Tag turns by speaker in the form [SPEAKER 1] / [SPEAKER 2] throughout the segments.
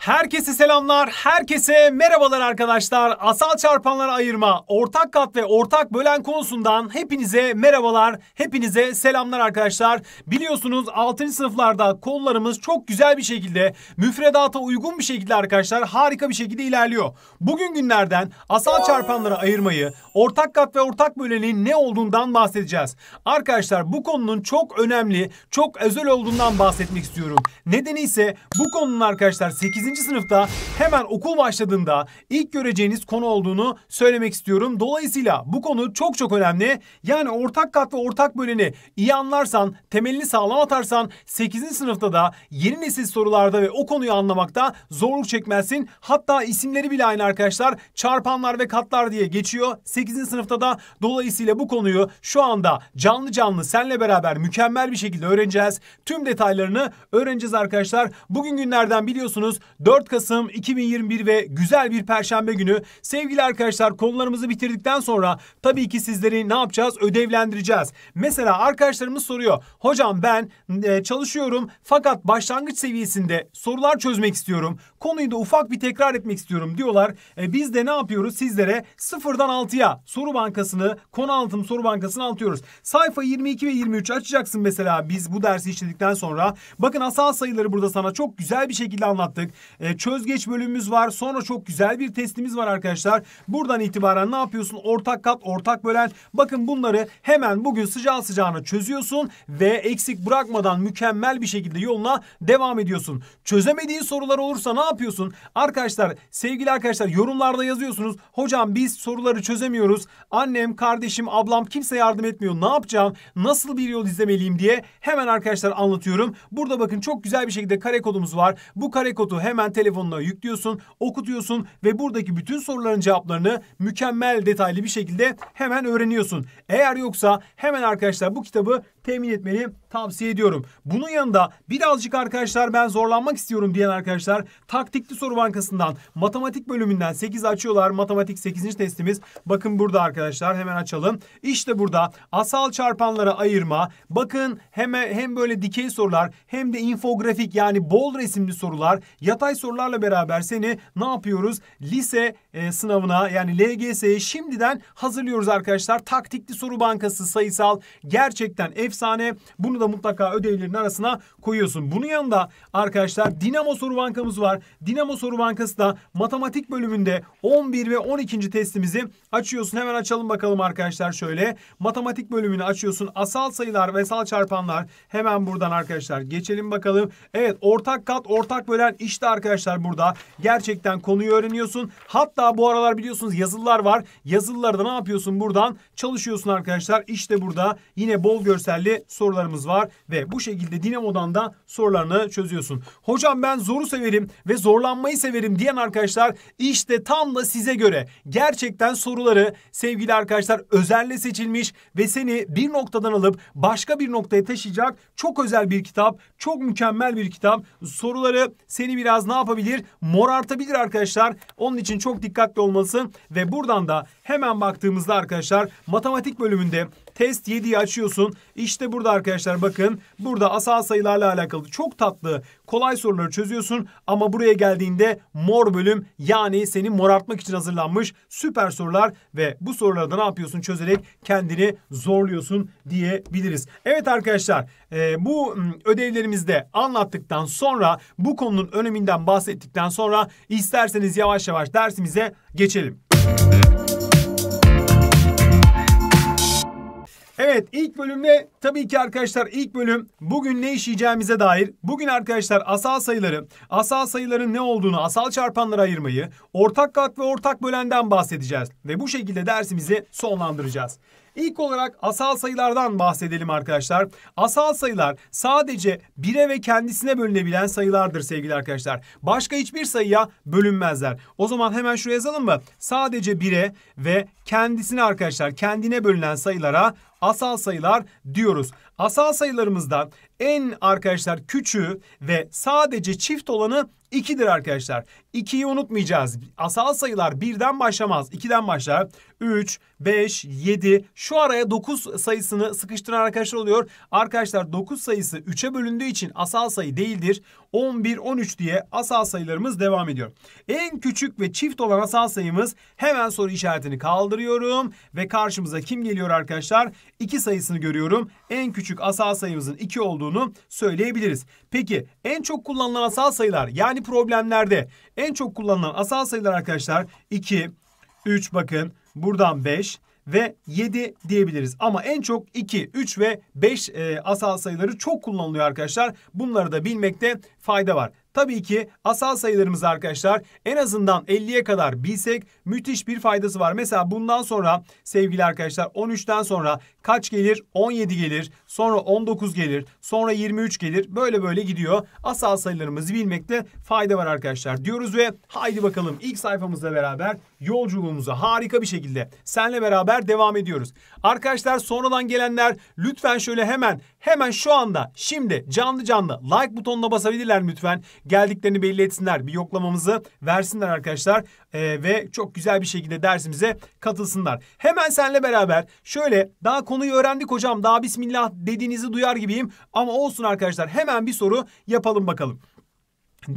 [SPEAKER 1] Herkese selamlar, herkese merhabalar arkadaşlar. Asal çarpanlara ayırma, ortak kat ve ortak bölen konusundan hepinize merhabalar, hepinize selamlar arkadaşlar. Biliyorsunuz 6. sınıflarda konularımız çok güzel bir şekilde, müfredata uygun bir şekilde arkadaşlar harika bir şekilde ilerliyor. Bugün günlerden asal çarpanlara ayırmayı, ortak kat ve ortak bölenin ne olduğundan bahsedeceğiz. Arkadaşlar bu konunun çok önemli, çok özel olduğundan bahsetmek istiyorum. Nedeni ise bu konunun arkadaşlar 8. 8. sınıfta hemen okul başladığında ilk göreceğiniz konu olduğunu söylemek istiyorum. Dolayısıyla bu konu çok çok önemli. Yani ortak kat ve ortak böleni iyi anlarsan, temelini sağlam atarsan 8. sınıfta da yeni nesil sorularda ve o konuyu anlamakta zorluk çekmezsin. Hatta isimleri bile aynı arkadaşlar. Çarpanlar ve katlar diye geçiyor 8. sınıfta da. Dolayısıyla bu konuyu şu anda canlı canlı senle beraber mükemmel bir şekilde öğreneceğiz. Tüm detaylarını öğreneceğiz arkadaşlar. Bugün günlerden biliyorsunuz 4 Kasım 2021 ve güzel bir perşembe günü. Sevgili arkadaşlar konularımızı bitirdikten sonra tabii ki sizleri ne yapacağız? Ödevlendireceğiz. Mesela arkadaşlarımız soruyor. Hocam ben e, çalışıyorum fakat başlangıç seviyesinde sorular çözmek istiyorum. Konuyu da ufak bir tekrar etmek istiyorum diyorlar. E, biz de ne yapıyoruz? Sizlere sıfırdan 6'ya soru bankasını, konu altım soru bankasını anlatıyoruz. Sayfa 22 ve 23 açacaksın mesela biz bu dersi işledikten sonra. Bakın asal sayıları burada sana çok güzel bir şekilde anlattık. E, çözgeç bölümümüz var. Sonra çok güzel bir testimiz var arkadaşlar. Buradan itibaren ne yapıyorsun? Ortak kat, ortak bölen. Bakın bunları hemen bugün sıcağı sıcağına çözüyorsun ve eksik bırakmadan mükemmel bir şekilde yoluna devam ediyorsun. Çözemediğin sorular olursa ne yapıyorsun? Arkadaşlar, sevgili arkadaşlar yorumlarda yazıyorsunuz. Hocam biz soruları çözemiyoruz. Annem, kardeşim, ablam kimse yardım etmiyor. Ne yapacağım? Nasıl bir yol izlemeliyim diye hemen arkadaşlar anlatıyorum. Burada bakın çok güzel bir şekilde kare kodumuz var. Bu kare kodu hemen hemen telefonuna yüklüyorsun, okutuyorsun ve buradaki bütün soruların cevaplarını mükemmel detaylı bir şekilde hemen öğreniyorsun. Eğer yoksa hemen arkadaşlar bu kitabı temin etmeni tavsiye ediyorum. Bunun yanında birazcık arkadaşlar ben zorlanmak istiyorum diyen arkadaşlar taktikli soru bankasından matematik bölümünden 8 açıyorlar. Matematik 8. testimiz. Bakın burada arkadaşlar hemen açalım. İşte burada asal çarpanlara ayırma. Bakın hem, hem böyle dikey sorular hem de infografik yani bol resimli sorular yatay sorularla beraber seni ne yapıyoruz? Lise e, sınavına yani LGS'ye şimdiden hazırlıyoruz arkadaşlar. Taktikli soru bankası sayısal gerçekten efsane. Bunu da mutlaka ödevlerin arasına koyuyorsun. Bunun yanında arkadaşlar Dinamo soru bankamız var. Dinamo soru bankası da matematik bölümünde 11 ve 12. testimizi açıyorsun. Hemen açalım bakalım arkadaşlar şöyle. Matematik bölümünü açıyorsun. Asal sayılar ve asal çarpanlar hemen buradan arkadaşlar geçelim bakalım. Evet ortak kat ortak bölen işte arkadaşlar burada. Gerçekten konuyu öğreniyorsun. Hatta bu aralar biliyorsunuz yazılılar var. Yazılılarda ne yapıyorsun buradan? Çalışıyorsun arkadaşlar. İşte burada yine bol görsel değerli sorularımız var ve bu şekilde Dinamo'dan da sorularını çözüyorsun. Hocam ben zoru severim ve zorlanmayı severim diyen arkadaşlar işte tam da size göre gerçekten soruları sevgili arkadaşlar özelle seçilmiş ve seni bir noktadan alıp başka bir noktaya taşıyacak çok özel bir kitap, çok mükemmel bir kitap. Soruları seni biraz ne yapabilir? Morartabilir arkadaşlar. Onun için çok dikkatli olmalısın ve buradan da Hemen baktığımızda arkadaşlar matematik bölümünde test 7'yi açıyorsun. İşte burada arkadaşlar bakın burada asal sayılarla alakalı çok tatlı kolay soruları çözüyorsun. Ama buraya geldiğinde mor bölüm yani seni morartmak için hazırlanmış süper sorular ve bu sorularda ne yapıyorsun çözerek kendini zorluyorsun diyebiliriz. Evet arkadaşlar e, bu ödevlerimizde anlattıktan sonra bu konunun öneminden bahsettikten sonra isterseniz yavaş yavaş dersimize geçelim. Müzik Evet ilk bölümde tabii ki arkadaşlar ilk bölüm bugün ne işleyeceğimize dair. Bugün arkadaşlar asal sayıları, asal sayıların ne olduğunu, asal çarpanları ayırmayı, ortak kat ve ortak bölenden bahsedeceğiz. Ve bu şekilde dersimizi sonlandıracağız. İlk olarak asal sayılardan bahsedelim arkadaşlar. Asal sayılar sadece bire ve kendisine bölünebilen sayılardır sevgili arkadaşlar. Başka hiçbir sayıya bölünmezler. O zaman hemen şuraya yazalım mı? Sadece bire ve kendisine arkadaşlar kendine bölünen sayılara asal sayılar diyoruz. Asal sayılarımızdan en arkadaşlar küçüğü ve sadece çift olanı 2'dir arkadaşlar. 2'yi unutmayacağız. Asal sayılar birden başlamaz. 2'den başlar. 3, 5, 7 şu araya 9 sayısını sıkıştıran arkadaşlar oluyor. Arkadaşlar 9 sayısı 3'e bölündüğü için asal sayı değildir. 11, 13 diye asal sayılarımız devam ediyor. En küçük ve çift olan asal sayımız hemen soru işaretini kaldırıyorum. Ve karşımıza kim geliyor arkadaşlar? 2 sayısını görüyorum. En küçük asal sayımızın 2 olduğunu söyleyebiliriz. Peki en çok kullanılan asal sayılar yani problemlerde en çok kullanılan asal sayılar arkadaşlar 2, 3 bakın Buradan 5 ve 7 diyebiliriz. Ama en çok 2, 3 ve 5 e, asal sayıları çok kullanılıyor arkadaşlar. Bunları da bilmekte fayda var. Tabii ki asal sayılarımız arkadaşlar en azından 50'ye kadar bilsek müthiş bir faydası var. Mesela bundan sonra sevgili arkadaşlar 13'ten sonra kaç gelir? 17 gelir. Sonra 19 gelir. Sonra 23 gelir. Böyle böyle gidiyor. Asal sayılarımızı bilmekte fayda var arkadaşlar diyoruz ve haydi bakalım ilk sayfamızla beraber yolculuğumuza harika bir şekilde senle beraber devam ediyoruz. Arkadaşlar sonradan gelenler lütfen şöyle hemen hemen şu anda şimdi canlı canlı like butonuna basabilirler lütfen. Geldiklerini belli etsinler. Bir yoklamamızı versinler arkadaşlar e, ve çok güzel bir şekilde dersimize katılsınlar. Hemen senle beraber şöyle daha konuyu öğrendik hocam daha bismillah dediğinizi duyar gibiyim ama olsun arkadaşlar hemen bir soru yapalım bakalım.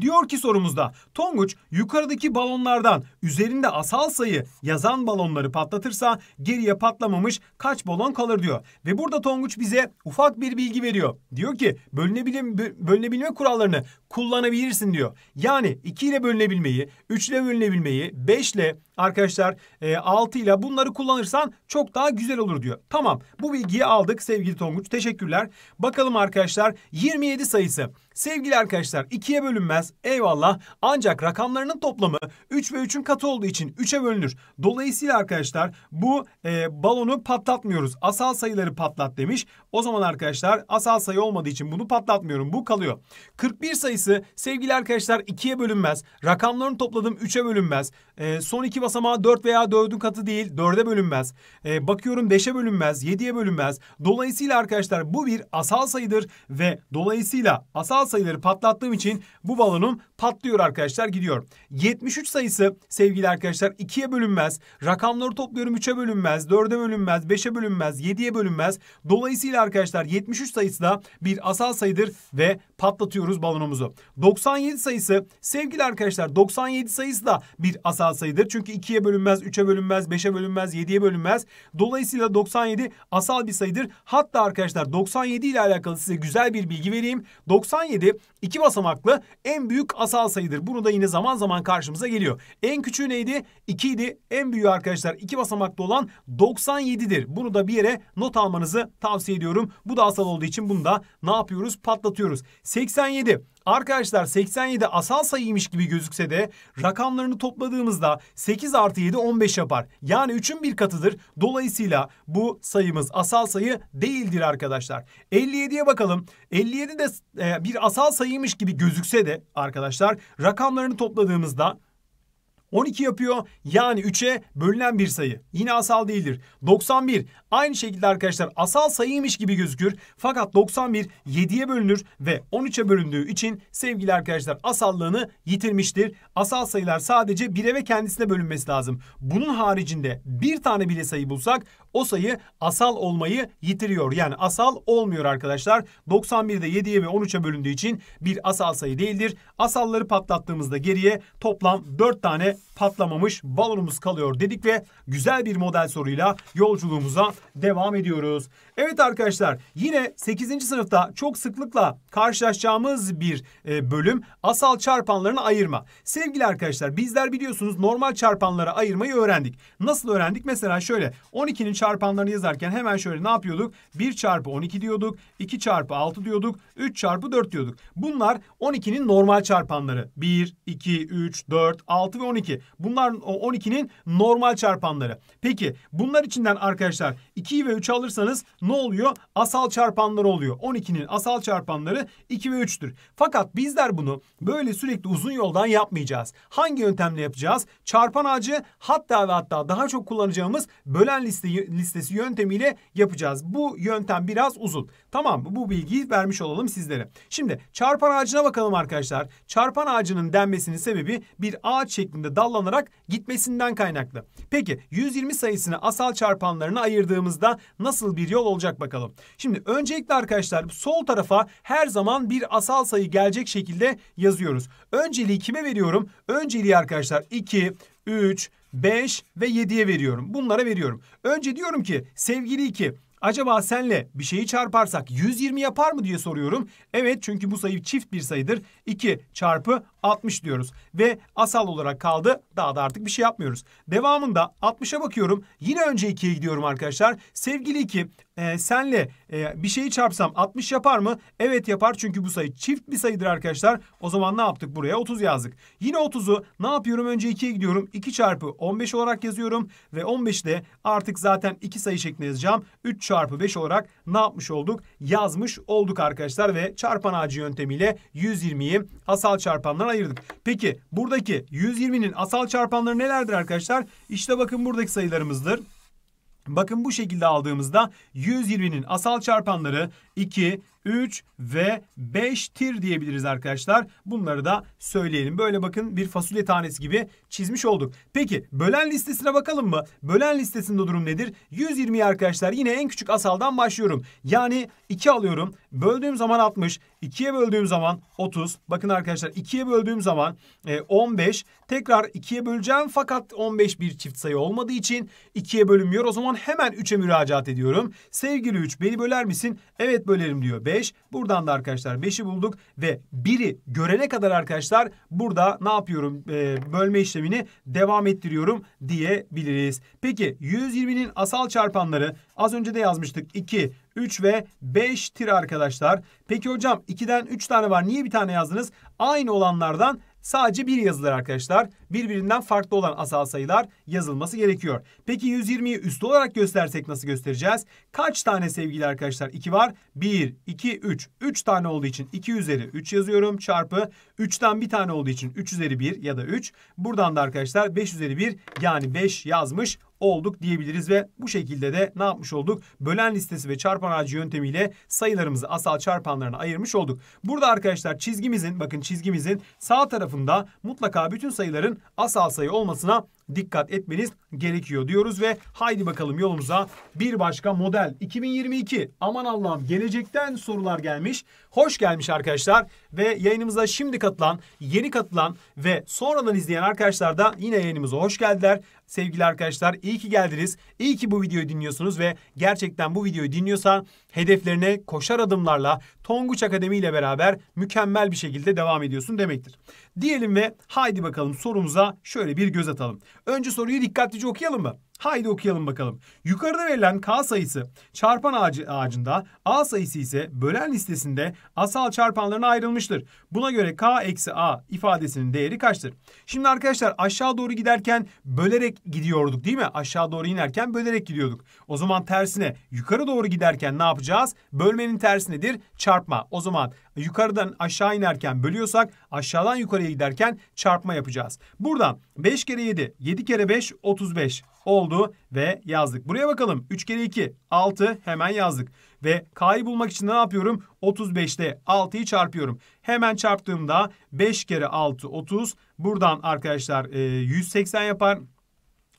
[SPEAKER 1] Diyor ki sorumuzda Tonguç yukarıdaki balonlardan üzerinde asal sayı yazan balonları patlatırsa geriye patlamamış kaç balon kalır diyor. Ve burada Tonguç bize ufak bir bilgi veriyor. Diyor ki bölünebilim, bölünebilme kurallarını kullanabilirsin diyor. Yani 2 ile bölünebilmeyi, 3 ile bölünebilmeyi, 5 ile arkadaşlar 6 e, ile bunları kullanırsan çok daha güzel olur diyor. Tamam bu bilgiyi aldık sevgili Tonguç. Teşekkürler. Bakalım arkadaşlar 27 sayısı. Sevgili arkadaşlar 2'ye bölünmez eyvallah ancak rakamlarının toplamı 3 ve 3'ün katı olduğu için 3'e bölünür. Dolayısıyla arkadaşlar bu e, balonu patlatmıyoruz. Asal sayıları patlat demiş. O zaman arkadaşlar asal sayı olmadığı için bunu patlatmıyorum. Bu kalıyor. 41 sayısı sevgili arkadaşlar 2'ye bölünmez. Rakamlarını topladım 3'e bölünmez. E, son iki basamağı 4 veya 4'ün katı değil 4'e bölünmez. E, bakıyorum 5'e bölünmez 7'ye bölünmez. Dolayısıyla arkadaşlar bu bir asal sayıdır ve dolayısıyla asal sayıları patlattığım için bu balonum patlıyor arkadaşlar gidiyor. 73 sayısı sevgili sevgili arkadaşlar ikiye bölünmez. Rakamları topluyorum üçe bölünmez, dörde bölünmez, beşe bölünmez, yediye bölünmez. Dolayısıyla arkadaşlar 73 sayısı da bir asal sayıdır ve patlatıyoruz balonumuzu. 97 sayısı sevgili arkadaşlar 97 sayısı da bir asal sayıdır. Çünkü ikiye bölünmez, üçe bölünmez, beşe bölünmez, yediye bölünmez. Dolayısıyla 97 asal bir sayıdır. Hatta arkadaşlar 97 ile alakalı size güzel bir bilgi vereyim. 97 iki basamaklı en büyük asal sayıdır. Bunu da yine zaman zaman karşımıza geliyor. En küçük 3'ü neydi? 2 idi. En büyüğü arkadaşlar 2 basamaklı olan 97'dir. Bunu da bir yere not almanızı tavsiye ediyorum. Bu da asal olduğu için bunu da ne yapıyoruz? Patlatıyoruz. 87. Arkadaşlar 87 asal sayıymış gibi gözükse de rakamlarını topladığımızda 8 artı 7 15 yapar. Yani 3'ün bir katıdır. Dolayısıyla bu sayımız asal sayı değildir arkadaşlar. 57'ye bakalım. 57 de e, bir asal sayıymış gibi gözükse de arkadaşlar rakamlarını topladığımızda 12 yapıyor. Yani 3'e bölünen bir sayı. Yine asal değildir. 91 aynı şekilde arkadaşlar asal sayıymış gibi gözükür. Fakat 91 7'ye bölünür ve 13'e bölündüğü için sevgili arkadaşlar asallığını yitirmiştir. Asal sayılar sadece 1'e ve kendisine bölünmesi lazım. Bunun haricinde bir tane bile sayı bulsak o sayı asal olmayı yitiriyor. Yani asal olmuyor arkadaşlar. 91'de 7'ye ve 13'e bölündüğü için bir asal sayı değildir. Asalları patlattığımızda geriye toplam 4 tane patlamamış balonumuz kalıyor dedik ve güzel bir model soruyla yolculuğumuza devam ediyoruz. Evet arkadaşlar yine 8. sınıfta çok sıklıkla karşılaşacağımız bir e, bölüm asal çarpanlarını ayırma. Sevgili arkadaşlar bizler biliyorsunuz normal çarpanları ayırmayı öğrendik. Nasıl öğrendik? Mesela şöyle 12'nin çarpanlarını yazarken hemen şöyle ne yapıyorduk? 1 çarpı 12 diyorduk, 2 çarpı 6 diyorduk, 3 çarpı 4 diyorduk. Bunlar 12'nin normal çarpanları. 1, 2, 3, 4, 6 ve 12. Bunlar 12'nin normal çarpanları. Peki bunlar içinden arkadaşlar 2'yi ve 3'ü alırsanız ne oluyor? Asal çarpanları oluyor. 12'nin asal çarpanları 2 ve 3'tür. Fakat bizler bunu böyle sürekli uzun yoldan yapmayacağız. Hangi yöntemle yapacağız? Çarpan ağacı hatta ve hatta daha çok kullanacağımız bölen liste, listesi yöntemiyle yapacağız. Bu yöntem biraz uzun. Tamam bu bilgiyi vermiş olalım sizlere. Şimdi çarpan ağacına bakalım arkadaşlar. Çarpan ağacının denmesinin sebebi bir ağaç şeklinde dallanarak gitmesinden kaynaklı. Peki 120 sayısını asal çarpanlarına ayırdığımızda nasıl bir yol olacak bakalım. Şimdi öncelikle arkadaşlar sol tarafa her zaman bir asal sayı gelecek şekilde yazıyoruz. Önceliği kime veriyorum? Önceliği arkadaşlar 2, 3, 5 ve 7'ye veriyorum. Bunlara veriyorum. Önce diyorum ki sevgili 2 Acaba senle bir şeyi çarparsak 120 yapar mı diye soruyorum. Evet çünkü bu sayı çift bir sayıdır. 2 çarpı 60 diyoruz. Ve asal olarak kaldı. Daha da artık bir şey yapmıyoruz. Devamında 60'a bakıyorum. Yine önce 2'ye gidiyorum arkadaşlar. Sevgili 2 e, senle e, bir şeyi çarpsam 60 yapar mı? Evet yapar çünkü bu sayı çift bir sayıdır arkadaşlar. O zaman ne yaptık buraya? 30 yazdık. Yine 30'u ne yapıyorum? Önce 2'ye gidiyorum. 2 çarpı 15 olarak yazıyorum. Ve 15'te artık zaten 2 sayı şeklinde yazacağım. 3 çarpı 5 olarak ne yapmış olduk? Yazmış olduk arkadaşlar. Ve çarpan ağacı yöntemiyle 120'yi asal çarpanlara ayırdık. Peki buradaki 120'nin asal çarpanları nelerdir arkadaşlar? İşte bakın buradaki sayılarımızdır. Bakın bu şekilde aldığımızda 120'nin asal çarpanları 2, 3 ve 5 tir diyebiliriz arkadaşlar. Bunları da söyleyelim. Böyle bakın bir fasulye tanesi gibi çizmiş olduk. Peki bölen listesine bakalım mı? Bölen listesinde durum nedir? 120 arkadaşlar yine en küçük asaldan başlıyorum. Yani 2 alıyorum. Böldüğüm zaman 60. 2'ye böldüğüm zaman 30. Bakın arkadaşlar 2'ye böldüğüm zaman 15. E, Tekrar 2'ye böleceğim fakat 15 bir çift sayı olmadığı için 2'ye bölünmüyor. O zaman hemen 3'e müracaat ediyorum. Sevgili 3 beni böler misin? Evet bölerim diyor. 5. Buradan da arkadaşlar 5'i bulduk ve 1'i görene kadar arkadaşlar burada ne yapıyorum? E, bölme işlemini devam ettiriyorum diyebiliriz. Peki 120'nin asal çarpanları az önce de yazmıştık. 2, 3 ve 5 tir arkadaşlar. Peki hocam 2'den 3 tane var. Niye bir tane yazdınız? Aynı olanlardan Sadece bir yazılır arkadaşlar. Birbirinden farklı olan asal sayılar yazılması gerekiyor. Peki 120'yi üslü olarak göstersek nasıl göstereceğiz? Kaç tane sevgili arkadaşlar 2 var? 1, 2, 3. 3 tane olduğu için 2 üzeri 3 yazıyorum çarpı 3'ten bir tane olduğu için 3 üzeri 1 ya da 3. Buradan da arkadaşlar 5 üzeri 1 yani 5 yazmış olduk diyebiliriz ve bu şekilde de ne yapmış olduk? Bölen listesi ve çarpan ağacı yöntemiyle sayılarımızı asal çarpanlarına ayırmış olduk. Burada arkadaşlar çizgimizin bakın çizgimizin sağ tarafında mutlaka bütün sayıların asal sayı olmasına dikkat etmeniz gerekiyor diyoruz ve haydi bakalım yolumuza bir başka model 2022 aman Allah'ım gelecekten sorular gelmiş. Hoş gelmiş arkadaşlar ve yayınımıza şimdi katılan, yeni katılan ve sonradan izleyen arkadaşlar da yine yayınımıza hoş geldiler. Sevgili arkadaşlar iyi ki geldiniz. iyi ki bu videoyu dinliyorsunuz ve gerçekten bu videoyu dinliyorsan hedeflerine koşar adımlarla Tonguç Akademi ile beraber mükemmel bir şekilde devam ediyorsun demektir. Diyelim ve haydi bakalım sorumuza şöyle bir göz atalım. Önce soruyu dikkatlice okuyalım mı? Haydi okuyalım bakalım. Yukarıda verilen K sayısı çarpan ağacı ağacında, A sayısı ise bölen listesinde asal çarpanlarına ayrılmıştır. Buna göre K eksi A ifadesinin değeri kaçtır? Şimdi arkadaşlar aşağı doğru giderken bölerek gidiyorduk değil mi? Aşağı doğru inerken bölerek gidiyorduk. O zaman tersine yukarı doğru giderken ne yapacağız? Bölmenin tersi nedir? Çarpma. O zaman yukarıdan aşağı inerken bölüyorsak aşağıdan yukarıya giderken çarpma yapacağız. Buradan 5 kere 7, 7 kere 5, 35 oldu ve yazdık. Buraya bakalım. 3 kere 2 6 hemen yazdık. Ve K'yı bulmak için ne yapıyorum? 35'te 6'yı çarpıyorum. Hemen çarptığımda 5 kere 6 30. Buradan arkadaşlar 180 e, yapar.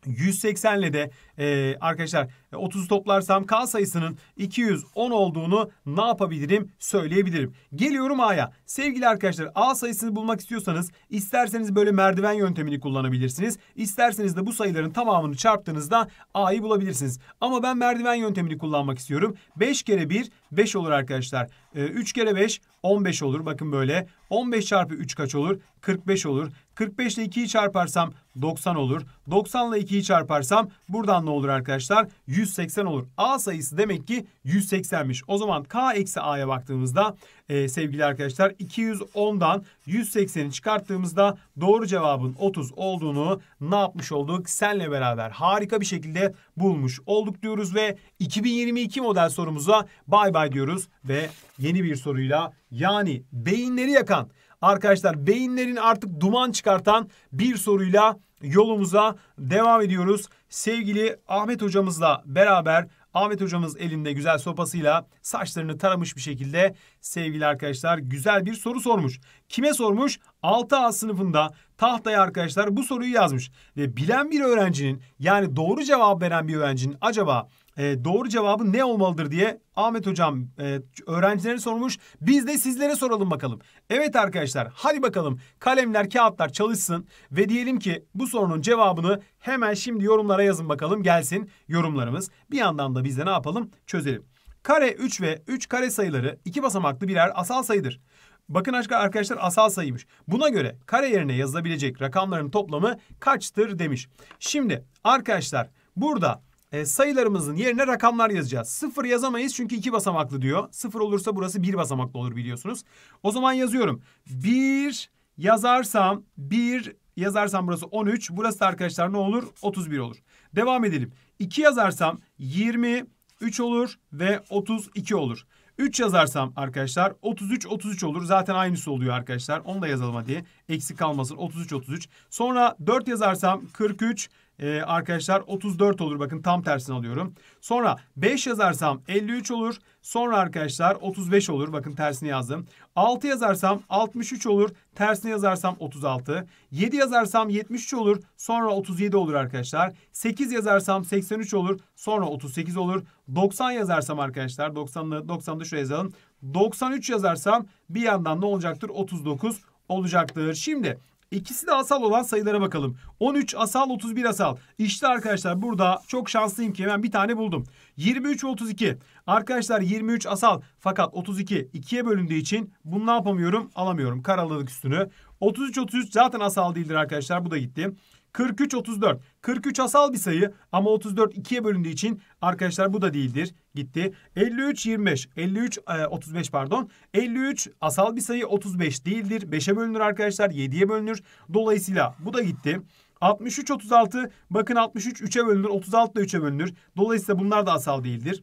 [SPEAKER 1] 180 ile de e, arkadaşlar 30 e, toplarsam K sayısının 210 olduğunu ne yapabilirim söyleyebilirim. Geliyorum A'ya. Sevgili arkadaşlar A sayısını bulmak istiyorsanız isterseniz böyle merdiven yöntemini kullanabilirsiniz. İsterseniz de bu sayıların tamamını çarptığınızda A'yı bulabilirsiniz. Ama ben merdiven yöntemini kullanmak istiyorum. 5 kere 1 5 olur arkadaşlar. 3 e, kere 5 15 olur. Bakın böyle. 15 çarpı 3 kaç olur? 45 olur. 45 ile 2'yi çarparsam 90 olur. 90 ile 2'yi çarparsam buradan ne olur arkadaşlar? 180 olur. A sayısı demek ki 180'miş. O zaman K eksi A'ya baktığımızda e, sevgili arkadaşlar 210'dan 180'i çıkarttığımızda doğru cevabın 30 olduğunu ne yapmış olduk? Senle beraber harika bir şekilde bulmuş olduk diyoruz ve 2022 model sorumuza bay bay diyoruz ve yeni bir soruyla yani beyinleri yakan arkadaşlar beyinlerin artık duman çıkartan bir soruyla yolumuza devam ediyoruz. Sevgili Ahmet hocamızla beraber Ahmet hocamız elinde güzel sopasıyla saçlarını taramış bir şekilde sevgili arkadaşlar güzel bir soru sormuş. Kime sormuş? 6A sınıfında tahtaya arkadaşlar bu soruyu yazmış. Ve bilen bir öğrencinin yani doğru cevap veren bir öğrencinin acaba e, doğru cevabı ne olmalıdır diye Ahmet Hocam e, öğrencilerine sormuş. Biz de sizlere soralım bakalım. Evet arkadaşlar hadi bakalım kalemler kağıtlar çalışsın ve diyelim ki bu sorunun cevabını hemen şimdi yorumlara yazın bakalım gelsin yorumlarımız. Bir yandan da biz de ne yapalım çözelim. Kare 3 ve 3 kare sayıları iki basamaklı birer asal sayıdır. Bakın arkadaşlar asal sayıymış. Buna göre kare yerine yazılabilecek rakamların toplamı kaçtır demiş. Şimdi arkadaşlar burada e, sayılarımızın yerine rakamlar yazacağız. Sıfır yazamayız çünkü iki basamaklı diyor. Sıfır olursa burası bir basamaklı olur biliyorsunuz. O zaman yazıyorum. Bir yazarsam bir yazarsam burası 13. Burası da arkadaşlar ne olur? 31 olur. Devam edelim. 2 yazarsam 23 olur ve 32 olur. 3 yazarsam arkadaşlar 33 33 olur. Zaten aynısı oluyor arkadaşlar. Onu da yazalım hadi. Eksik kalmasın. 33 33. Sonra 4 yazarsam 43 e, arkadaşlar 34 olur. Bakın tam tersini alıyorum. Sonra 5 yazarsam 53 olur. Sonra arkadaşlar 35 olur. Bakın tersini yazdım. 6 yazarsam 63 olur. Tersini yazarsam 36. 7 yazarsam 73 olur. Sonra 37 olur arkadaşlar. 8 yazarsam 83 olur. Sonra 38 olur. 90 yazarsam arkadaşlar 90'lı 90'da şöyle yazalım. 93 yazarsam bir yandan ne olacaktır? 39 olacaktır. Şimdi İkisi de asal olan sayılara bakalım. 13 asal 31 asal. İşte arkadaşlar burada çok şanslıyım ki hemen bir tane buldum. 23 32. Arkadaşlar 23 asal fakat 32 2'ye bölündüğü için bunu ne yapamıyorum? Alamıyorum. Karaladık üstünü. 33-33 zaten asal değildir arkadaşlar. Bu da gitti. 43-34. 43 asal bir sayı ama 34 2'ye bölündüğü için arkadaşlar bu da değildir. Gitti. 53-25. 53-35 e, pardon. 53 asal bir sayı 35 değildir. 5'e bölünür arkadaşlar. 7'ye bölünür. Dolayısıyla bu da gitti. 63-36 bakın 63 3'e bölünür. 36 da 3'e bölünür. Dolayısıyla bunlar da asal değildir.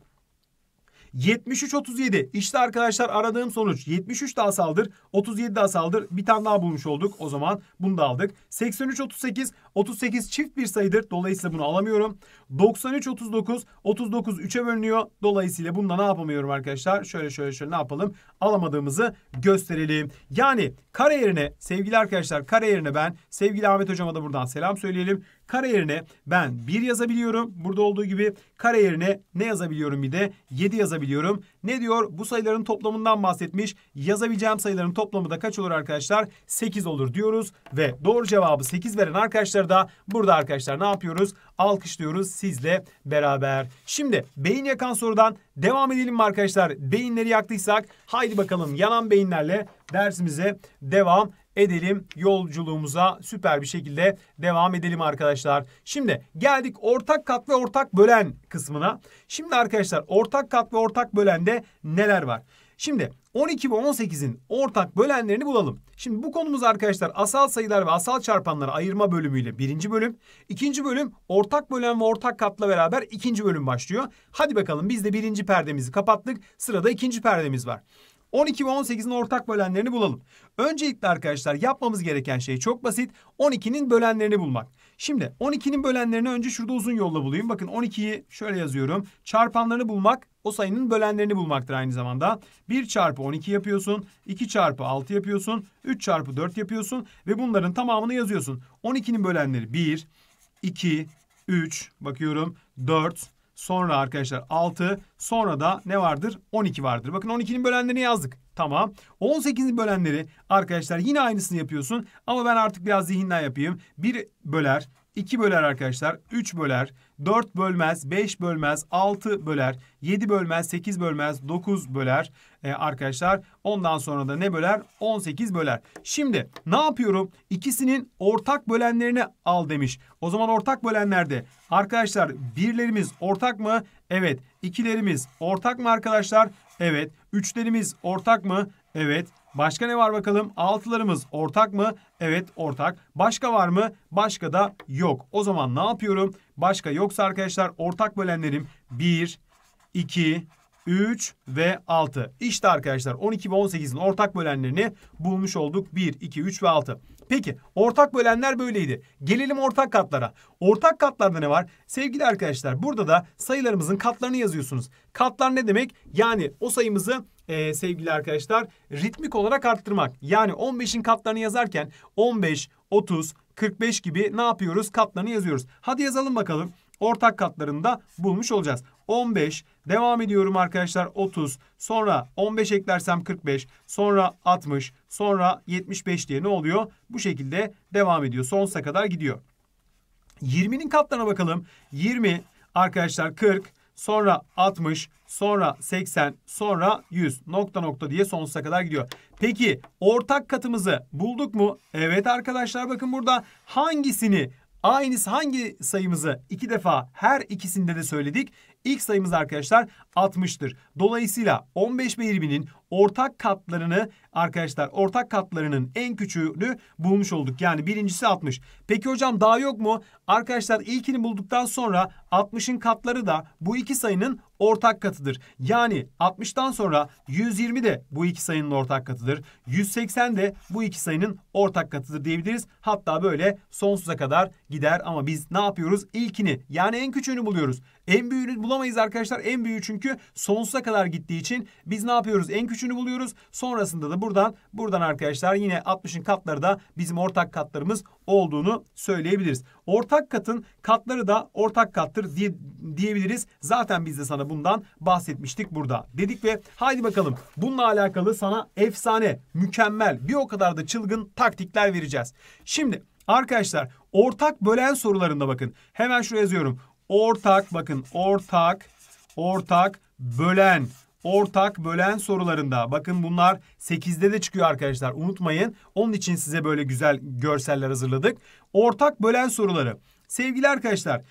[SPEAKER 1] 73-37. İşte arkadaşlar aradığım sonuç. 73 daha asaldır. 37 daha asaldır. Bir tane daha bulmuş olduk. O zaman bunu da aldık. 83-38. 38 çift bir sayıdır. Dolayısıyla bunu alamıyorum. 93-39. 39 3'e bölünüyor. Dolayısıyla bunda ne yapamıyorum arkadaşlar? Şöyle şöyle şöyle ne yapalım? Alamadığımızı gösterelim. Yani kare yerine sevgili arkadaşlar kare yerine ben sevgili Ahmet hocama da buradan selam söyleyelim. Kare yerine ben 1 yazabiliyorum. Burada olduğu gibi kare yerine ne yazabiliyorum bir de 7 yazabiliyorum. Ne diyor? Bu sayıların toplamından bahsetmiş. Yazabileceğim sayıların toplamı da kaç olur arkadaşlar? 8 olur diyoruz ve doğru cevabı 8 veren arkadaşlar da burada arkadaşlar ne yapıyoruz? Alkışlıyoruz sizle beraber. Şimdi beyin yakan sorudan devam edelim mi arkadaşlar? Beyinleri yaktıysak haydi bakalım yanan beyinlerle dersimize devam edelim. Yolculuğumuza süper bir şekilde devam edelim arkadaşlar. Şimdi geldik ortak kat ve ortak bölen kısmına. Şimdi arkadaşlar ortak kat ve ortak bölende neler var? Şimdi 12 ve 18'in ortak bölenlerini bulalım. Şimdi bu konumuz arkadaşlar asal sayılar ve asal çarpanları ayırma bölümüyle birinci bölüm. ikinci bölüm ortak bölen ve ortak katla beraber ikinci bölüm başlıyor. Hadi bakalım biz de birinci perdemizi kapattık. Sırada ikinci perdemiz var. 12 ve 18'in ortak bölenlerini bulalım. Öncelikle arkadaşlar yapmamız gereken şey çok basit. 12'nin bölenlerini bulmak. Şimdi 12'nin bölenlerini önce şurada uzun yolla bulayım. Bakın 12'yi şöyle yazıyorum. Çarpanlarını bulmak o sayının bölenlerini bulmaktır aynı zamanda. 1 çarpı 12 yapıyorsun. 2 çarpı 6 yapıyorsun. 3 çarpı 4 yapıyorsun. Ve bunların tamamını yazıyorsun. 12'nin bölenleri 1, 2, 3 bakıyorum 4, Sonra arkadaşlar 6. Sonra da ne vardır? 12 vardır. Bakın 12'nin bölenlerini yazdık. Tamam. 18'in bölenleri arkadaşlar yine aynısını yapıyorsun. Ama ben artık biraz zihinden yapayım. 1 böler 2 böler arkadaşlar, 3 böler, 4 bölmez, 5 bölmez, 6 böler, 7 bölmez, 8 bölmez, 9 böler ee, arkadaşlar. Ondan sonra da ne böler? 18 böler. Şimdi ne yapıyorum? İkisinin ortak bölenlerini al demiş. O zaman ortak bölenlerde arkadaşlar birlerimiz ortak mı? Evet. İkilerimiz ortak mı arkadaşlar? Evet. Üçlerimiz ortak mı? Evet. Başka ne var bakalım? Altılarımız ortak mı? Evet ortak. Başka var mı? Başka da yok. O zaman ne yapıyorum? Başka yoksa arkadaşlar ortak bölenlerim 1, 2, 3 ve 6. İşte arkadaşlar 12 ve 18'in ortak bölenlerini bulmuş olduk. 1, 2, 3 ve 6. Peki ortak bölenler böyleydi. Gelelim ortak katlara. Ortak katlarda ne var? Sevgili arkadaşlar burada da sayılarımızın katlarını yazıyorsunuz. Katlar ne demek? Yani o sayımızı e, sevgili arkadaşlar ritmik olarak arttırmak. Yani 15'in katlarını yazarken 15, 30, 45 gibi ne yapıyoruz? Katlarını yazıyoruz. Hadi yazalım bakalım. Ortak katlarını da bulmuş olacağız. 15, devam ediyorum arkadaşlar 30, sonra 15 eklersem 45, sonra 60, sonra 75 diye ne oluyor? Bu şekilde devam ediyor. Sonsuza kadar gidiyor. 20'nin katlarına bakalım. 20 arkadaşlar 40, sonra 60, sonra 80, sonra 100 nokta nokta diye sonsuza kadar gidiyor. Peki ortak katımızı bulduk mu? Evet arkadaşlar bakın burada hangisini Aynısı hangi sayımızı iki defa her ikisinde de söyledik. İlk sayımız arkadaşlar 60'tır. Dolayısıyla 15 ve 20'nin ortak katlarını arkadaşlar ortak katlarının en küçüğünü bulmuş olduk. Yani birincisi 60. Peki hocam daha yok mu? Arkadaşlar ilkini bulduktan sonra 60'ın katları da bu iki sayının ortak katıdır. Yani 60'tan sonra 120 de bu iki sayının ortak katıdır. 180 de bu iki sayının ortak katıdır diyebiliriz. Hatta böyle sonsuza kadar gider ama biz ne yapıyoruz? İlkini yani en küçüğünü buluyoruz. En büyüğünü bulamayız arkadaşlar. En büyüğü çünkü sonsuza kadar gittiği için biz ne yapıyoruz? En küçüğünü buluyoruz. Sonrasında da buradan buradan arkadaşlar yine 60'ın katları da bizim ortak katlarımız olduğunu söyleyebiliriz. Ortak katın katları da ortak kattır diye, diyebiliriz. Zaten biz de sana bundan bahsetmiştik burada. Dedik ve haydi bakalım bununla alakalı sana efsane, mükemmel, bir o kadar da çılgın taktikler vereceğiz. Şimdi Arkadaşlar ortak bölen sorularında bakın. Hemen şu yazıyorum. Ortak bakın ortak, ortak, bölen, ortak bölen sorularında. Bakın bunlar 8'de de çıkıyor arkadaşlar unutmayın. Onun için size böyle güzel görseller hazırladık. Ortak bölen soruları. Sevgili arkadaşlar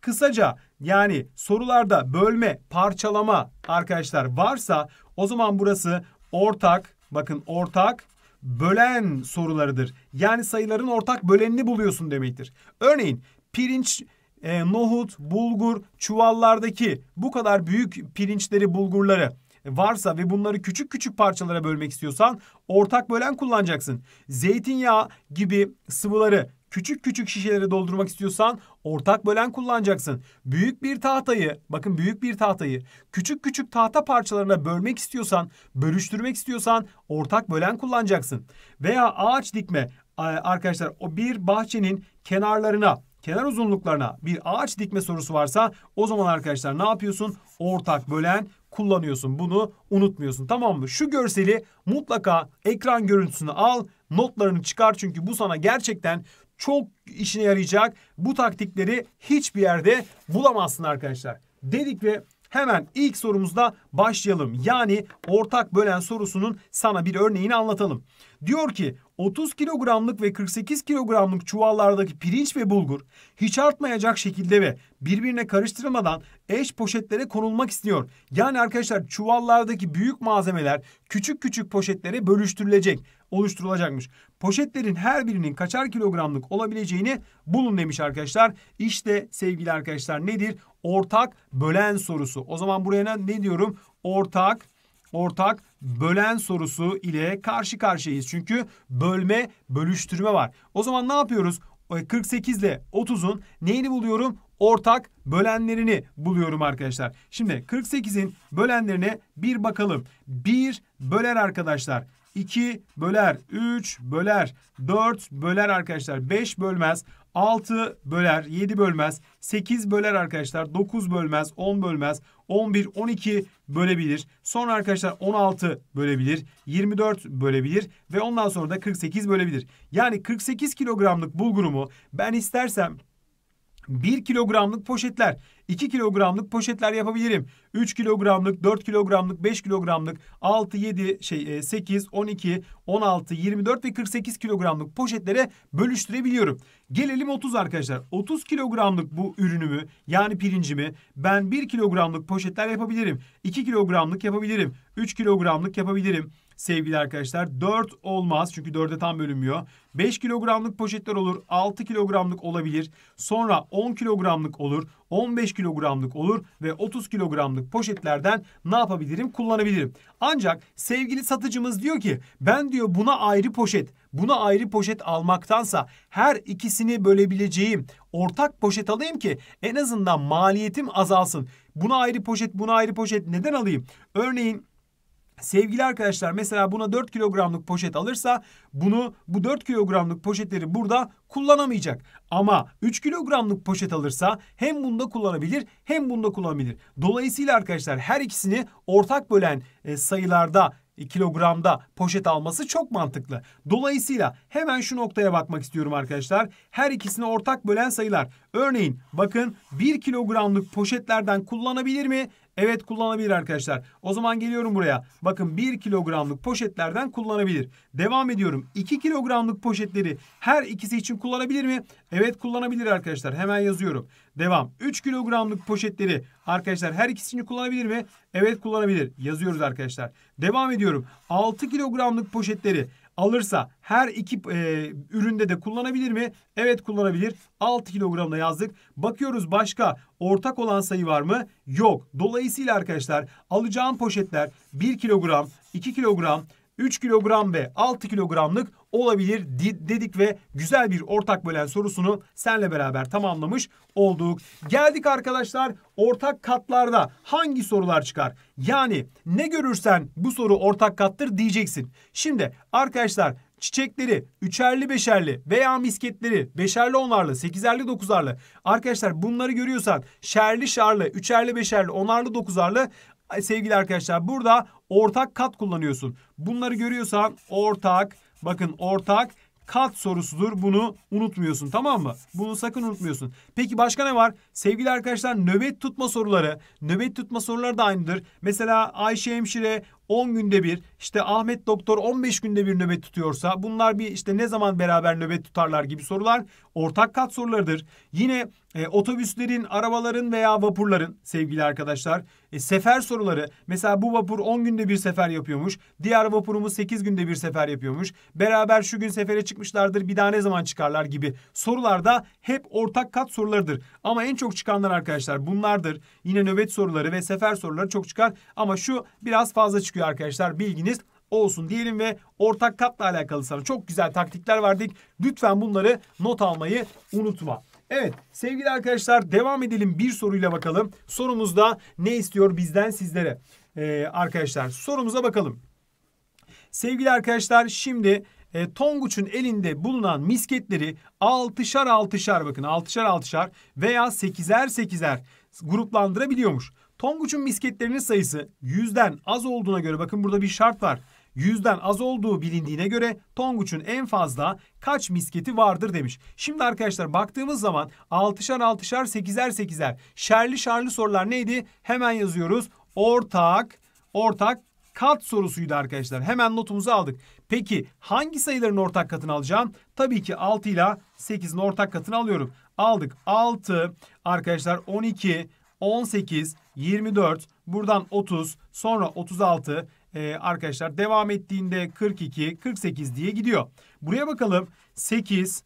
[SPEAKER 1] kısaca yani sorularda bölme, parçalama arkadaşlar varsa o zaman burası ortak bakın ortak bölen sorularıdır. Yani sayıların ortak bölenini buluyorsun demektir. Örneğin pirinç e, nohut, bulgur, çuvallardaki bu kadar büyük pirinçleri, bulgurları varsa ve bunları küçük küçük parçalara bölmek istiyorsan ortak bölen kullanacaksın. Zeytinyağı gibi sıvıları küçük küçük şişelere doldurmak istiyorsan ortak bölen kullanacaksın. Büyük bir tahtayı, bakın büyük bir tahtayı küçük küçük tahta parçalarına bölmek istiyorsan, bölüştürmek istiyorsan ortak bölen kullanacaksın. Veya ağaç dikme arkadaşlar o bir bahçenin kenarlarına kenar uzunluklarına bir ağaç dikme sorusu varsa o zaman arkadaşlar ne yapıyorsun? Ortak bölen kullanıyorsun. Bunu unutmuyorsun. Tamam mı? Şu görseli mutlaka ekran görüntüsünü al. Notlarını çıkar. Çünkü bu sana gerçekten çok işine yarayacak. Bu taktikleri hiçbir yerde bulamazsın arkadaşlar. Dedik ve Hemen ilk sorumuzda başlayalım. Yani ortak bölen sorusunun sana bir örneğini anlatalım. Diyor ki 30 kilogramlık ve 48 kilogramlık çuvallardaki pirinç ve bulgur hiç artmayacak şekilde ve birbirine karıştırmadan eş poşetlere konulmak istiyor. Yani arkadaşlar çuvallardaki büyük malzemeler küçük küçük poşetlere bölüştürülecek oluşturulacakmış. Poşetlerin her birinin kaçar kilogramlık olabileceğini bulun demiş arkadaşlar. İşte sevgili arkadaşlar nedir? Ortak bölen sorusu. O zaman buraya ne diyorum? Ortak ortak bölen sorusu ile karşı karşıyayız. Çünkü bölme, bölüştürme var. O zaman ne yapıyoruz? 48 e, ile 30'un neyini buluyorum? Ortak bölenlerini buluyorum arkadaşlar. Şimdi 48'in bölenlerine bir bakalım. 1 böler arkadaşlar. 2 böler, 3 böler, 4 böler arkadaşlar. 5 bölmez, 6 böler, 7 bölmez, 8 böler arkadaşlar, 9 bölmez, 10 bölmez, 11, 12 bölebilir. Sonra arkadaşlar 16 bölebilir, 24 bölebilir ve ondan sonra da 48 bölebilir. Yani 48 kilogramlık bulgurumu ben istersem 1 kilogramlık poşetler, 2 kilogramlık poşetler yapabilirim. 3 kilogramlık, 4 kilogramlık, 5 kilogramlık, 6, 7, şey 8, 12, 16, 24 ve 48 kilogramlık poşetlere bölüştürebiliyorum. Gelelim 30 arkadaşlar. 30 kilogramlık bu ürünümü yani pirincimi ben 1 kilogramlık poşetler yapabilirim. 2 kilogramlık yapabilirim. 3 kilogramlık yapabilirim sevgili arkadaşlar. 4 olmaz çünkü 4'e tam bölünmüyor. 5 kilogramlık poşetler olur. 6 kilogramlık olabilir. Sonra 10 kilogramlık olur. 15 kilogramlık olur ve 30 kilogramlık poşetlerden ne yapabilirim? Kullanabilirim. Ancak sevgili satıcımız diyor ki ben diyor buna ayrı poşet, buna ayrı poşet almaktansa her ikisini bölebileceğim ortak poşet alayım ki en azından maliyetim azalsın. Buna ayrı poşet, buna ayrı poşet neden alayım? Örneğin Sevgili arkadaşlar mesela buna 4 kilogramlık poşet alırsa bunu bu 4 kilogramlık poşetleri burada kullanamayacak. Ama 3 kilogramlık poşet alırsa hem bunda kullanabilir hem bunda kullanabilir. Dolayısıyla arkadaşlar her ikisini ortak bölen e, sayılarda e, kilogramda poşet alması çok mantıklı. Dolayısıyla hemen şu noktaya bakmak istiyorum arkadaşlar. Her ikisini ortak bölen sayılar. Örneğin bakın 1 kilogramlık poşetlerden kullanabilir mi? Evet kullanabilir arkadaşlar. O zaman geliyorum buraya. Bakın 1 kilogramlık poşetlerden kullanabilir. Devam ediyorum. 2 kilogramlık poşetleri her ikisi için kullanabilir mi? Evet kullanabilir arkadaşlar. Hemen yazıyorum. Devam. 3 kilogramlık poşetleri arkadaşlar her ikisini kullanabilir mi? Evet kullanabilir. Yazıyoruz arkadaşlar. Devam ediyorum. 6 kilogramlık poşetleri alırsa her iki e, üründe de kullanabilir mi? Evet kullanabilir. 6 kilogramla yazdık. Bakıyoruz başka ortak olan sayı var mı? Yok. Dolayısıyla arkadaşlar alacağım poşetler 1 kilogram, 2 kilogram, 3 kilogram ve 6 kilogramlık olabilir dedik ve güzel bir ortak bölen sorusunu senle beraber tamamlamış olduk. Geldik arkadaşlar ortak katlarda hangi sorular çıkar? Yani ne görürsen bu soru ortak kattır diyeceksin. Şimdi arkadaşlar çiçekleri üçerli beşerli veya misketleri beşerli onarlı, sekizerli dokuzarlı. Arkadaşlar bunları görüyorsan şerli şarlı, üçerli beşerli, onarlı dokuzarlı sevgili arkadaşlar burada ortak kat kullanıyorsun. Bunları görüyorsan ortak bakın ortak kat sorusudur. Bunu unutmuyorsun tamam mı? Bunu sakın unutmuyorsun. Peki başka ne var? Sevgili arkadaşlar nöbet tutma soruları. Nöbet tutma soruları da aynıdır. Mesela Ayşe hemşire 10 günde bir işte Ahmet doktor 15 günde bir nöbet tutuyorsa bunlar bir işte ne zaman beraber nöbet tutarlar gibi sorular ortak kat sorularıdır. Yine e, otobüslerin, arabaların veya vapurların sevgili arkadaşlar e, sefer soruları mesela bu vapur 10 günde bir sefer yapıyormuş. Diğer vapurumuz 8 günde bir sefer yapıyormuş. Beraber şu gün sefere çıkmışlardır bir daha ne zaman çıkarlar gibi sorularda hep ortak kat sorularıdır. Ama en çok çıkanlar arkadaşlar bunlardır. Yine nöbet soruları ve sefer soruları çok çıkar ama şu biraz fazla çıkar gözüküyor arkadaşlar. Bilginiz olsun diyelim ve ortak katla alakalı sana çok güzel taktikler verdik. Lütfen bunları not almayı unutma. Evet sevgili arkadaşlar devam edelim bir soruyla bakalım. Sorumuzda ne istiyor bizden sizlere? Ee, arkadaşlar sorumuza bakalım. Sevgili arkadaşlar şimdi e, Tonguç'un elinde bulunan misketleri altışar altışar bakın altışar altışar veya sekizer sekizer gruplandırabiliyormuş. Tonguç'un misketlerinin sayısı 100'den az olduğuna göre bakın burada bir şart var. 100'den az olduğu bilindiğine göre Tonguç'un en fazla kaç misketi vardır demiş. Şimdi arkadaşlar baktığımız zaman 6'şar 6'şar 8'er 8'er şerli şarlı sorular neydi? Hemen yazıyoruz. Ortak ortak kat sorusuydu arkadaşlar. Hemen notumuzu aldık. Peki hangi sayıların ortak katını alacağım? Tabii ki 6 ile 8'in ortak katını alıyorum. Aldık 6 arkadaşlar 12 18, 24, buradan 30, sonra 36 ee, arkadaşlar devam ettiğinde 42, 48 diye gidiyor. Buraya bakalım 8,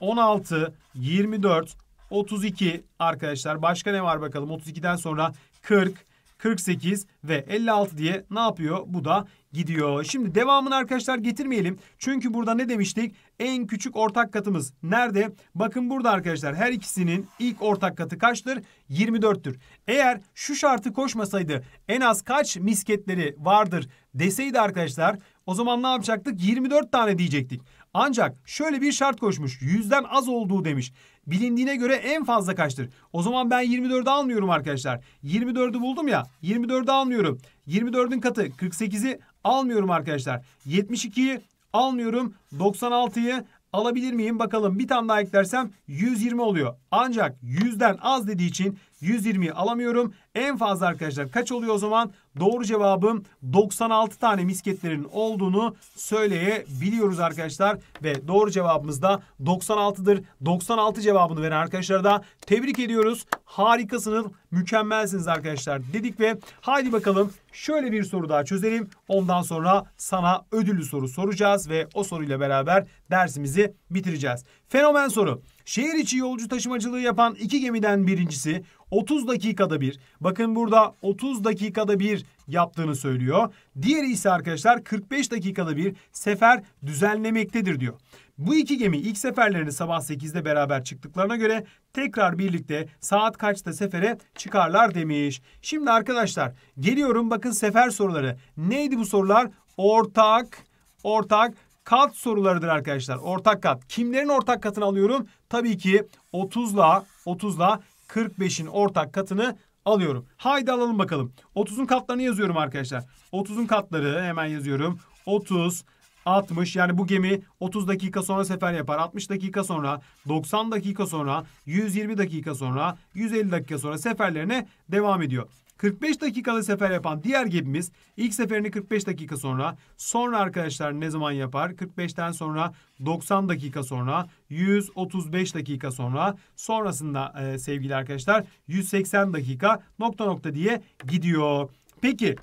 [SPEAKER 1] 16, 24, 32 arkadaşlar. Başka ne var bakalım 32'den sonra 40, 48 ve 56 diye ne yapıyor? Bu da gidiyor. Şimdi devamını arkadaşlar getirmeyelim. Çünkü burada ne demiştik? En küçük ortak katımız nerede? Bakın burada arkadaşlar her ikisinin ilk ortak katı kaçtır? 24'tür. Eğer şu şartı koşmasaydı en az kaç misketleri vardır deseydi arkadaşlar o zaman ne yapacaktık? 24 tane diyecektik. Ancak şöyle bir şart koşmuş. Yüzden az olduğu demiş. Bilindiğine göre en fazla kaçtır? O zaman ben 24'ü almıyorum arkadaşlar. 24'ü buldum ya. 24'ü almıyorum. 24'ün katı 48'i almıyorum arkadaşlar. 72'yi almıyorum. 96'yı alabilir miyim bakalım. Bir tane daha eklersem 120 oluyor. Ancak 100'den az dediği için 120'yi alamıyorum. En fazla arkadaşlar kaç oluyor o zaman? Doğru cevabım 96 tane misketlerin olduğunu söyleyebiliyoruz arkadaşlar. Ve doğru cevabımız da 96'dır. 96 cevabını veren arkadaşlara da tebrik ediyoruz. Harikasınız, mükemmelsiniz arkadaşlar dedik ve haydi bakalım şöyle bir soru daha çözelim. Ondan sonra sana ödüllü soru soracağız ve o soruyla beraber dersimizi bitireceğiz. Fenomen soru. Şehir içi yolcu taşımacılığı yapan iki gemiden birincisi 30 dakikada bir. Bakın burada 30 dakikada bir yaptığını söylüyor. Diğeri ise arkadaşlar 45 dakikada bir sefer düzenlemektedir diyor. Bu iki gemi ilk seferlerini sabah 8'de beraber çıktıklarına göre tekrar birlikte saat kaçta sefere çıkarlar demiş. Şimdi arkadaşlar geliyorum bakın sefer soruları. Neydi bu sorular? Ortak, ortak kat sorularıdır arkadaşlar. Ortak kat. Kimlerin ortak katını alıyorum? Tabii ki 30'la 30'la 45'in ortak katını alıyorum. Haydi alalım bakalım. 30'un katlarını yazıyorum arkadaşlar. 30'un katları hemen yazıyorum. 30 60 yani bu gemi 30 dakika sonra sefer yapar. 60 dakika sonra, 90 dakika sonra, 120 dakika sonra, 150 dakika sonra seferlerine devam ediyor. 45 dakikalı sefer yapan diğer gemimiz ilk seferini 45 dakika sonra, sonra arkadaşlar ne zaman yapar? 45'ten sonra 90 dakika sonra, 135 dakika sonra, sonrasında e, sevgili arkadaşlar 180 dakika nokta nokta diye gidiyor. Peki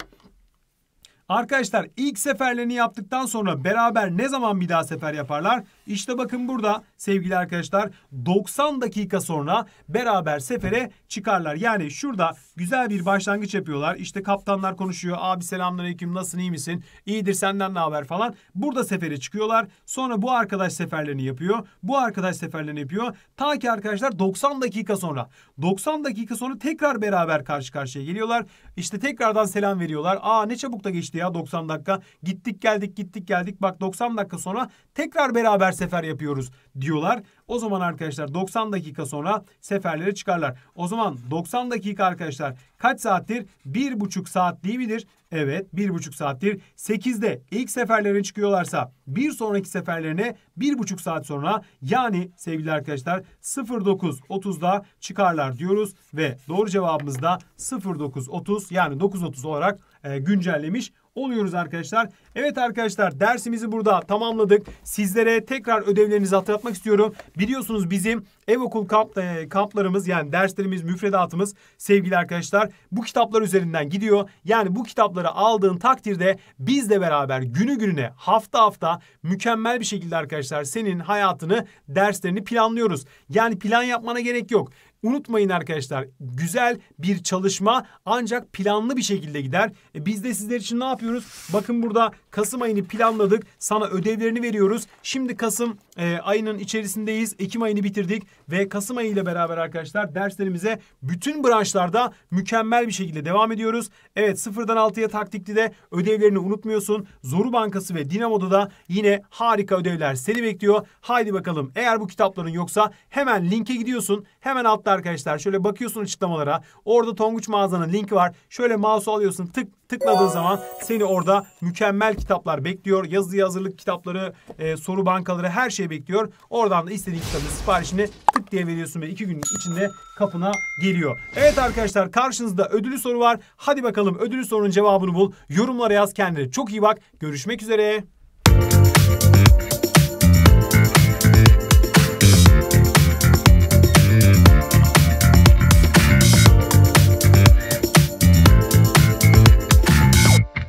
[SPEAKER 1] Arkadaşlar ilk seferlerini yaptıktan sonra beraber ne zaman bir daha sefer yaparlar? İşte bakın burada sevgili arkadaşlar 90 dakika sonra beraber sefere çıkarlar. Yani şurada güzel bir başlangıç yapıyorlar. İşte kaptanlar konuşuyor. Abi selamünaleyküm nasılsın iyi misin? İyidir senden ne haber falan. Burada sefere çıkıyorlar. Sonra bu arkadaş seferlerini yapıyor. Bu arkadaş seferlerini yapıyor. Ta ki arkadaşlar 90 dakika sonra. 90 dakika sonra tekrar beraber karşı karşıya geliyorlar. İşte tekrardan selam veriyorlar. Aa ne çabuk da geçti ya 90 dakika. Gittik geldik gittik geldik. Bak 90 dakika sonra tekrar beraber sefer yapıyoruz diyor gidiyorlar. O zaman arkadaşlar 90 dakika sonra seferlere çıkarlar. O zaman 90 dakika arkadaşlar kaç saattir? 1,5 saat değil midir? Evet 1,5 saattir. 8'de ilk seferlerine çıkıyorlarsa bir sonraki seferlerine 1,5 saat sonra yani sevgili arkadaşlar 09.30'da çıkarlar diyoruz. Ve doğru cevabımız da 09.30 yani 9.30 olarak e, güncellemiş oluyoruz arkadaşlar. Evet arkadaşlar dersimizi burada tamamladık. Sizlere tekrar ödevlerinizi hatırlatmak istiyorum. Biliyorsunuz bizim ev okul kamp, e, kamplarımız yani derslerimiz, müfredatımız sevgili arkadaşlar bu kitaplar üzerinden gidiyor. Yani bu kitapları aldığın takdirde bizle beraber günü gününe hafta hafta mükemmel bir şekilde arkadaşlar senin hayatını, derslerini planlıyoruz. Yani plan yapmana gerek yok. Unutmayın arkadaşlar güzel bir çalışma ancak planlı bir şekilde gider. E biz de sizler için ne yapıyoruz? Bakın burada Kasım ayını planladık. Sana ödevlerini veriyoruz. Şimdi Kasım e, ayının içerisindeyiz. Ekim ayını bitirdik ve Kasım ayı ile beraber arkadaşlar derslerimize bütün branşlarda mükemmel bir şekilde devam ediyoruz. Evet sıfırdan altıya taktikli de ödevlerini unutmuyorsun. Zoru Bankası ve Dinamo'da da yine harika ödevler seni bekliyor. Haydi bakalım eğer bu kitapların yoksa hemen linke gidiyorsun. Hemen altta arkadaşlar şöyle bakıyorsun açıklamalara. Orada Tonguç mağazanın linki var. Şöyle mouse'u alıyorsun tık Tıkladığın zaman seni orada mükemmel kitaplar bekliyor. yazı hazırlık kitapları, e, soru bankaları her şey bekliyor. Oradan da istediğin kitabın siparişini tık diye veriyorsun ve iki gün içinde kapına geliyor. Evet arkadaşlar karşınızda ödülü soru var. Hadi bakalım ödülü sorunun cevabını bul. Yorumlara yaz kendine. Çok iyi bak. Görüşmek üzere.